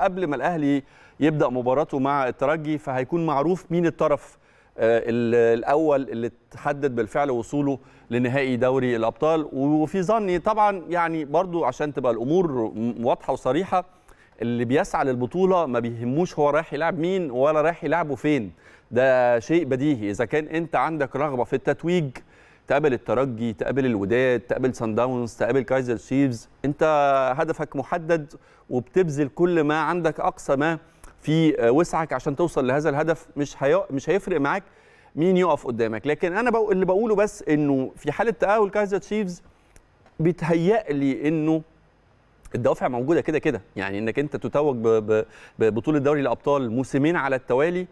قبل ما الاهلي يبدا مباراته مع الترجي فهيكون معروف مين الطرف آه، الاول اللي تحدد بالفعل وصوله لنهائي دوري الابطال وفي ظني طبعا يعني برضو عشان تبقى الامور واضحه وصريحه اللي بيسعى للبطوله ما بيهموش هو رايح يلعب مين ولا رايح يلعبه فين ده شيء بديهي اذا كان انت عندك رغبه في التتويج تقابل الترجي تقابل الوداد تقابل سان داونز تقابل كايزر شيفز انت هدفك محدد وبتبذل كل ما عندك اقصى ما في آه، وسعك عشان توصل لهذا الهدف مش هي... مش هيفرق معاك مين يقف قدامك لكن انا بق... اللي بقوله بس انه في حاله تاهل كايزر شيفز بيتهيأ لي انه الدوافع موجوده كده كده يعني انك انت تتوج ببطوله دوري الابطال موسمين على التوالي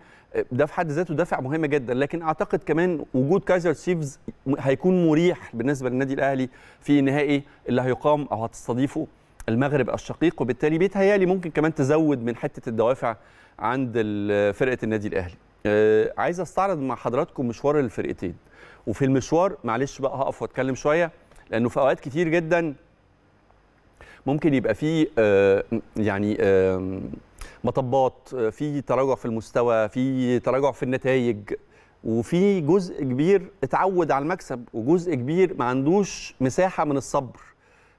ده في حد ذاته دافع مهم جدا لكن اعتقد كمان وجود كايزر سيفز هيكون مريح بالنسبه للنادي الاهلي في نهائي اللي هيقام او هتستضيفه المغرب الشقيق وبالتالي بيتهيالي ممكن كمان تزود من حته الدوافع عند فرقه النادي الاهلي آه عايز استعرض مع حضراتكم مشوار الفرقتين وفي المشوار معلش بقى هقف واتكلم شويه لانه في اوقات كتير جدا ممكن يبقى فيه آه، يعني مطبات آه، في تراجع في المستوى في تراجع في النتائج وفي جزء كبير اتعود على المكسب وجزء كبير ما عندوش مساحه من الصبر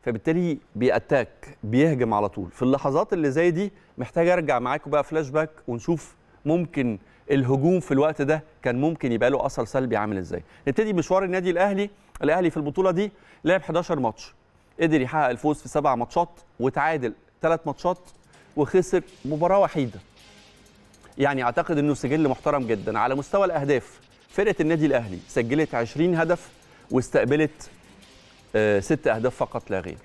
فبالتالي بيأتاك بيهجم على طول في اللحظات اللي زي دي محتاج ارجع معاكم بقى فلاش باك ونشوف ممكن الهجوم في الوقت ده كان ممكن يبقى له اثر سلبي عامل ازاي نبتدي مشوار النادي الاهلي الاهلي في البطوله دي لعب 11 ماتش قدر يحقق الفوز في سبع ماتشات وتعادل ثلاث ماتشات وخسر مباراه وحيده يعني اعتقد انه سجل محترم جدا على مستوى الاهداف فرقه النادي الاهلي سجلت 20 هدف واستقبلت آه، ست اهداف فقط لا غير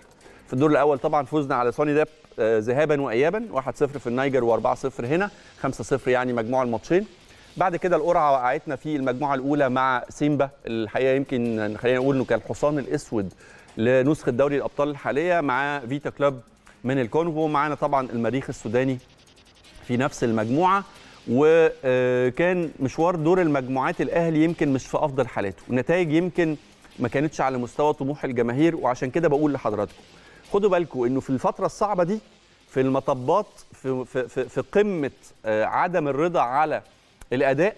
في الدور الاول طبعا فوزنا على سوني داب آه، ذهابا وايابا 1-0 في النيجر و4-0 هنا 5-0 يعني مجموع الماتشين بعد كده القرعه وقعتنا في المجموعه الاولى مع سيمبا الحقيقه يمكن خلينا نقول انه كان الحصان الاسود لنسخه دوري الابطال الحاليه مع فيتا كلوب من الكونغو معانا طبعا المريخ السوداني في نفس المجموعه وكان مشوار دور المجموعات الاهلي يمكن مش في افضل حالاته النتائج يمكن ما كانتش على مستوى طموح الجماهير وعشان كده بقول لحضراتكم خدوا بالكم انه في الفتره الصعبه دي في المطبات في في في, في قمه آه، عدم الرضا على الاداء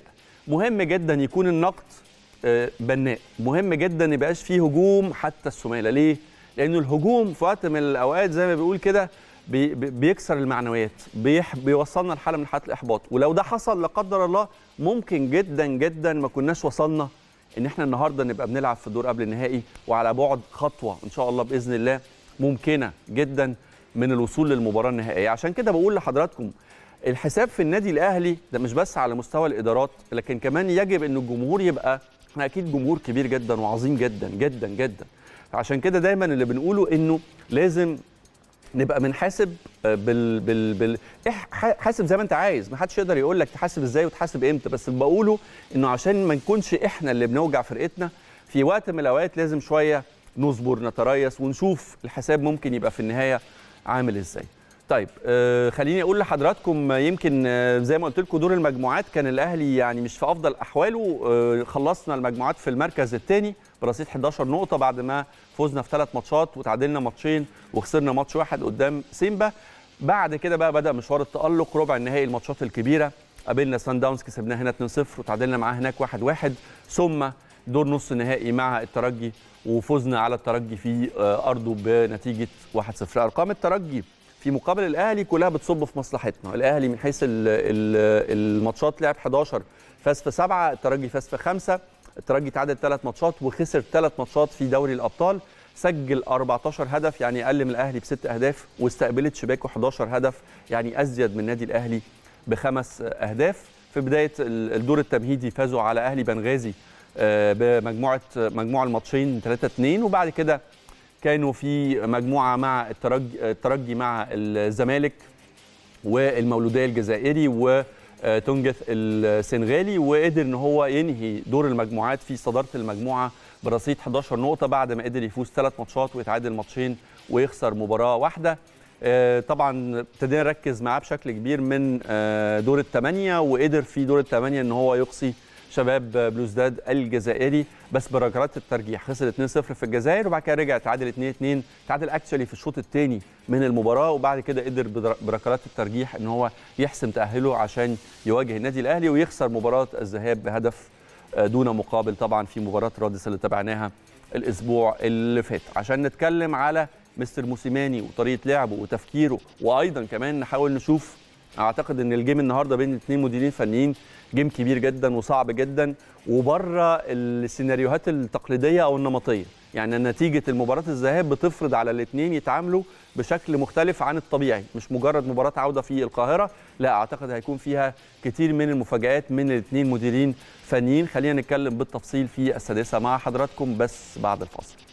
مهم جدا يكون النقد آه، بناء مهم جدا ما يبقاش فيه هجوم حتى السمالة ليه لانه الهجوم في وقت من الاوقات زي ما بيقول كده بي بيكسر المعنويات بيوصلنا لحاله من حاله الاحباط ولو ده حصل لا قدر الله ممكن جدا جدا ما كناش وصلنا ان احنا النهارده نبقى بنلعب في الدور قبل النهائي وعلى بعد خطوه ان شاء الله باذن الله ممكنه جدا من الوصول للمباراه النهائيه عشان كده بقول لحضراتكم الحساب في النادي الاهلي ده مش بس على مستوى الادارات لكن كمان يجب ان الجمهور يبقى اكيد جمهور كبير جدا وعظيم جدا جدا جدا عشان كده دايما اللي بنقوله انه لازم نبقى بنحاسب آه، بال بال بال حاسب زي ما انت عايز ما حدش يقدر يقول لك تحاسب ازاي وتحاسب امتى بس اللي بقوله انه عشان ما نكونش احنا اللي بنوجع فرقتنا في وقت من الاوقات لازم شويه نصبر نتريث ونشوف الحساب ممكن يبقى في النهايه عامل ازاي طيب آه، خليني اقول لحضراتكم آه، يمكن آه، زي ما قلت لكم دور المجموعات كان الاهلي يعني مش في افضل احواله خلصنا المجموعات في المركز الثاني برصيد 11 نقطه بعد ما فزنا في ثلاث ماتشات وتعادلنا ماتشين وخسرنا ماتش واحد قدام سيمبا بعد كده بقى بدا مشوار التالق ربع النهائي الماتشات الكبيره قابلنا سان داونز كسبناه هنا 2-0 وتعادلنا معاه هناك 1-1 ثم دور نص نهائي مع الترجي وفزنا على الترجي في ارضه بنتيجه 1-0 ارقام الترجي في مقابل الاهلي كلها بتصب في مصلحتنا الاهلي من حيث الماتشات لعب 11 فاز في 7 الترجي فاز في 5 الترجي تعادل 3 ماتشات وخسر 3 ماتشات في دوري الابطال سجل 14 هدف يعني اقل من الاهلي بست اهداف واستقبلت شباكه 11 هدف يعني ازيد من نادي الاهلي بخمس اهداف في بدايه الدور التمهيدي فازوا على اهلي بنغازي آه، بمجموعه مجموع الماتشين 3 2 وبعد كده كانوا في مجموعه مع الترجي, الترجي مع الزمالك والمولوديه الجزائري و تونجث السنغالي وقدر ان هو ينهي دور المجموعات في صداره المجموعه برصيد 11 نقطه بعد ما قدر يفوز ثلاث ماتشات ويتعادل ماتشين ويخسر مباراه واحده آه، طبعا ابتدينا نركز معاه بشكل كبير من آه، دور الثمانيه وقدر في دور الثمانيه ان هو يقصي شباب بلوزداد الجزائري بس بركلات الترجيح خسر 2-0 في الجزائر وبعد كده رجع تعادل 2-2 تعادل اكشلي في الشوط الثاني من المباراه وبعد كده قدر بركلات الترجيح ان هو يحسم تاهله عشان يواجه النادي الاهلي ويخسر مباراه الذهاب بهدف آه، دون مقابل طبعا في مباراه رادس اللي تابعناها الاسبوع اللي فات عشان نتكلم على مستر موسيماني وطريقه لعبه وتفكيره وايضا كمان نحاول نشوف اعتقد ان الجيم النهارده بين الاثنين مديرين فنيين جيم كبير جدا وصعب جدا وبره السيناريوهات التقليديه او النمطيه يعني نتيجه المباراه الذهاب بتفرض على الاثنين يتعاملوا بشكل مختلف عن الطبيعي مش مجرد مباراه عوده في القاهره لا اعتقد هيكون فيها كتير من المفاجات من الاثنين مديرين فنيين خلينا نتكلم بالتفصيل في السادسه مع حضراتكم بس بعد الفاصل